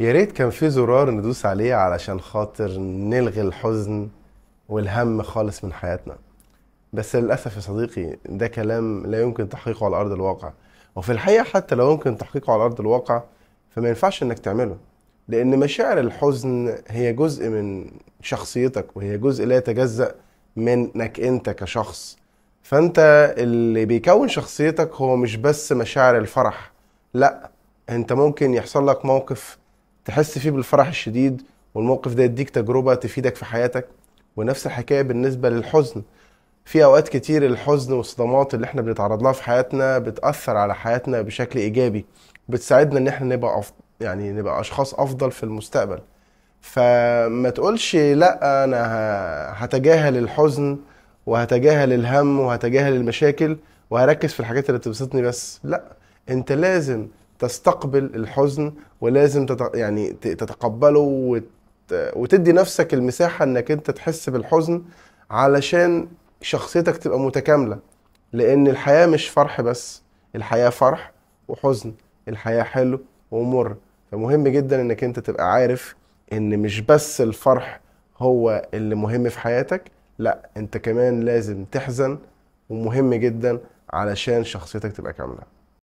يا ريت كان في زرار ندوس عليه علشان خاطر نلغي الحزن والهم خالص من حياتنا بس للأسف يا صديقي ده كلام لا يمكن تحقيقه على أرض الواقع وفي الحقيقة حتى لو يمكن تحقيقه على أرض الواقع فما ينفعش إنك تعمله لأن مشاعر الحزن هي جزء من شخصيتك وهي جزء لا يتجزأ منك أنت كشخص فأنت اللي بيكون شخصيتك هو مش بس مشاعر الفرح لأ أنت ممكن يحصل لك موقف تحس فيه بالفرح الشديد والموقف ده يديك تجربة تفيدك في حياتك ونفس الحكاية بالنسبة للحزن في أوقات كتير الحزن والصدمات اللي احنا بنتعرض لها في حياتنا بتأثر على حياتنا بشكل إيجابي بتساعدنا إن احنا نبقى أف... يعني نبقى أشخاص أفضل في المستقبل فما تقولش لا أنا هتجاهل الحزن وهتجاهل الهم وهتجاهل المشاكل وهركز في الحاجات اللي بتبسطني بس لا انت لازم تستقبل الحزن ولازم تت... يعني تتقبله وت... وتدي نفسك المساحه انك انت تحس بالحزن علشان شخصيتك تبقى متكامله لان الحياه مش فرح بس الحياه فرح وحزن الحياه حلو ومر فمهم جدا انك انت تبقى عارف ان مش بس الفرح هو اللي مهم في حياتك لا انت كمان لازم تحزن ومهم جدا علشان شخصيتك تبقى كامله